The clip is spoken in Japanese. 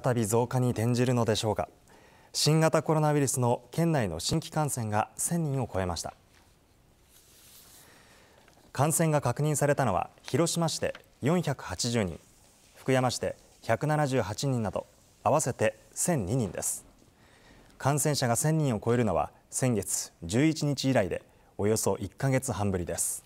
再び増加に転じるのでしょうか新型コロナウイルスの県内の新規感染が1000人を超えました感染が確認されたのは広島市で480人福山市で178人など合わせて1002人です感染者が1000人を超えるのは先月11日以来でおよそ1ヶ月半ぶりです